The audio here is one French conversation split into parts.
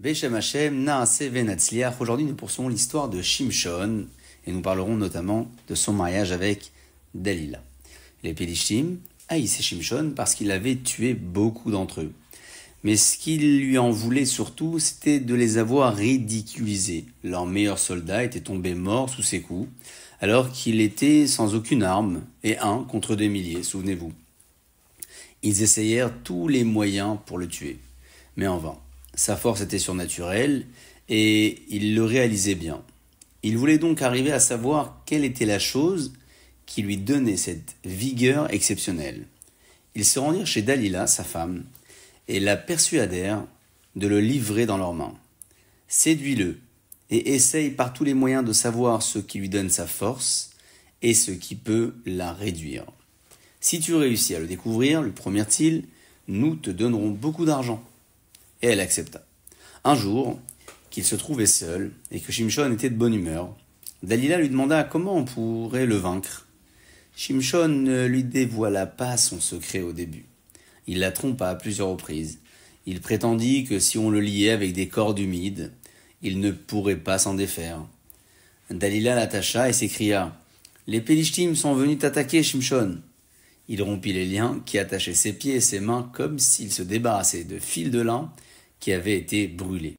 Aujourd'hui, nous poursuivons l'histoire de Shimshon et nous parlerons notamment de son mariage avec Dalila. Les Pélichim haïssaient Shimshon parce qu'il avait tué beaucoup d'entre eux. Mais ce qu'il lui en voulait surtout, c'était de les avoir ridiculisés. Leur meilleur soldat était tombé mort sous ses coups, alors qu'il était sans aucune arme, et un contre des milliers, souvenez-vous. Ils essayèrent tous les moyens pour le tuer, mais en vain. Sa force était surnaturelle et il le réalisait bien. Il voulait donc arriver à savoir quelle était la chose qui lui donnait cette vigueur exceptionnelle. Ils se rendirent chez Dalila, sa femme, et la persuadèrent de le livrer dans leurs mains. Séduis-le et essaye par tous les moyens de savoir ce qui lui donne sa force et ce qui peut la réduire. Si tu réussis à le découvrir, le promirent il nous te donnerons beaucoup d'argent et elle accepta. Un jour, qu'il se trouvait seul et que Shimshon était de bonne humeur, Dalila lui demanda comment on pourrait le vaincre. Shimshon ne lui dévoila pas son secret au début. Il la trompa à plusieurs reprises. Il prétendit que si on le liait avec des cordes humides, il ne pourrait pas s'en défaire. Dalila l'attacha et s'écria Les Pélishtim sont venus t'attaquer, Shimshon. Il rompit les liens qui attachaient ses pieds et ses mains comme s'il se débarrassait de fils de lin qui avait été brûlée.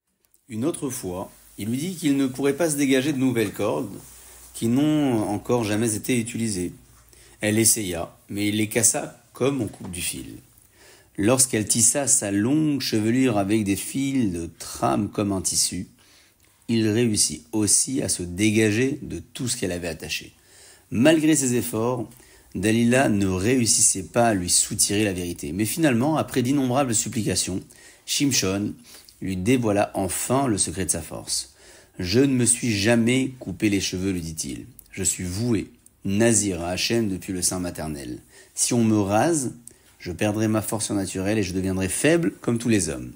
Une autre fois, il lui dit qu'il ne pourrait pas se dégager de nouvelles cordes qui n'ont encore jamais été utilisées. Elle essaya, mais il les cassa comme on coupe du fil. Lorsqu'elle tissa sa longue chevelure avec des fils de trame comme un tissu, il réussit aussi à se dégager de tout ce qu'elle avait attaché. Malgré ses efforts, Dalila ne réussissait pas à lui soutirer la vérité. Mais finalement, après d'innombrables supplications, Shimshon lui dévoila enfin le secret de sa force. Je ne me suis jamais coupé les cheveux, lui dit-il. Je suis voué, nazir à Hachem depuis le sein maternel. Si on me rase, je perdrai ma force naturelle et je deviendrai faible comme tous les hommes.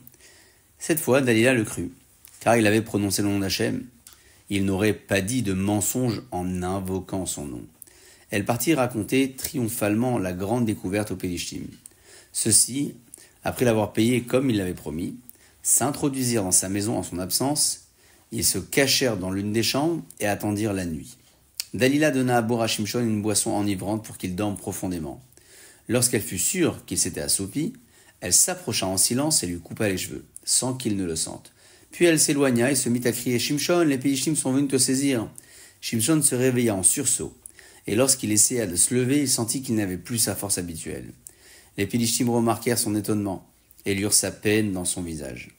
Cette fois, Dalila le crut, car il avait prononcé le nom d'Hachem. Il n'aurait pas dit de mensonge en invoquant son nom elle partit raconter triomphalement la grande découverte au Pélichim. Ceux-ci, après l'avoir payé comme il l'avait promis, s'introduisirent dans sa maison en son absence, ils se cachèrent dans l'une des chambres et attendirent la nuit. Dalila donna à Bora Shimshon une boisson enivrante pour qu'il dorme profondément. Lorsqu'elle fut sûre qu'il s'était assoupi, elle s'approcha en silence et lui coupa les cheveux, sans qu'il ne le sente. Puis elle s'éloigna et se mit à crier Shimshon, les Pélichim sont venus te saisir. Shimshon se réveilla en sursaut et lorsqu'il essaya de se lever, il sentit qu'il n'avait plus sa force habituelle. Les Pélichims remarquèrent son étonnement et lurent sa peine dans son visage.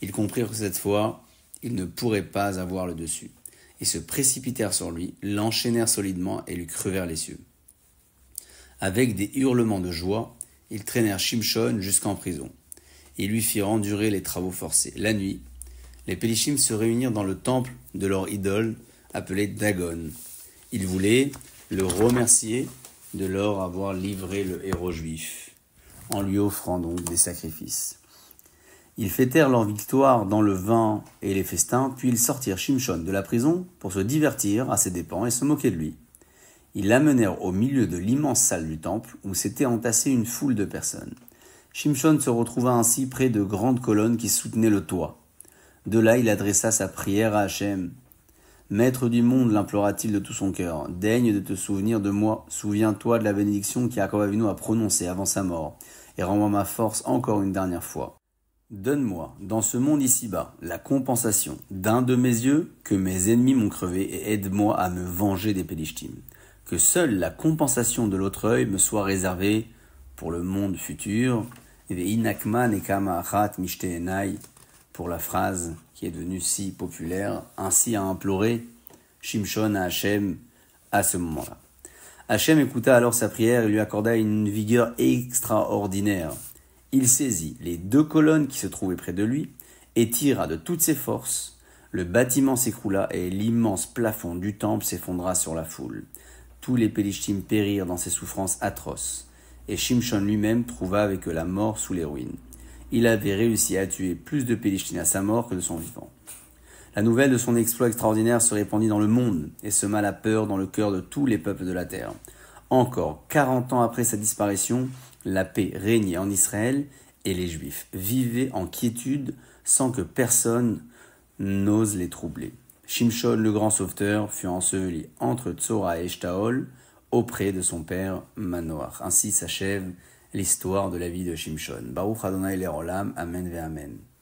Ils comprirent que cette fois, il ne pourrait pas avoir le dessus, et se précipitèrent sur lui, l'enchaînèrent solidement et lui crevèrent les cieux. Avec des hurlements de joie, ils traînèrent Shimshon jusqu'en prison, et lui firent endurer les travaux forcés. La nuit, les Pélichim se réunirent dans le temple de leur idole, appelée Dagon. Ils voulaient le remercier de leur avoir livré le héros juif, en lui offrant donc des sacrifices. Ils fêtèrent leur victoire dans le vin et les festins, puis ils sortirent Shimshon de la prison pour se divertir à ses dépens et se moquer de lui. Ils l'amenèrent au milieu de l'immense salle du temple où s'était entassée une foule de personnes. Shimshon se retrouva ainsi près de grandes colonnes qui soutenaient le toit. De là, il adressa sa prière à Hachem Maître du monde, l'implora-t-il de tout son cœur, daigne de te souvenir de moi, souviens-toi de la bénédiction qu'Akobavino a prononcée avant sa mort, et rends-moi ma force encore une dernière fois. Donne-moi, dans ce monde ici-bas, la compensation d'un de mes yeux que mes ennemis m'ont crevé, et aide-moi à me venger des Pélishtim. Que seule la compensation de l'autre œil me soit réservée pour le monde futur pour la phrase qui est devenue si populaire, ainsi a imploré Shimshon à Hachem à ce moment-là. Hachem écouta alors sa prière et lui accorda une vigueur extraordinaire. Il saisit les deux colonnes qui se trouvaient près de lui et tira de toutes ses forces. Le bâtiment s'écroula et l'immense plafond du temple s'effondra sur la foule. Tous les Pélishtim périrent dans ces souffrances atroces, et Shimshon lui-même trouva avec eux la mort sous les ruines il avait réussi à tuer plus de Pélichines à sa mort que de son vivant. La nouvelle de son exploit extraordinaire se répandit dans le monde et sema la peur dans le cœur de tous les peuples de la terre. Encore quarante ans après sa disparition, la paix régnait en Israël et les Juifs vivaient en quiétude sans que personne n'ose les troubler. Shimshon le grand sauveteur fut enseveli entre Tzora et Eshtaol, auprès de son père Manoach. Ainsi s'achève l'histoire de la vie de Shimshon. Baruch Adonai Lerolam, Amen ve Amen.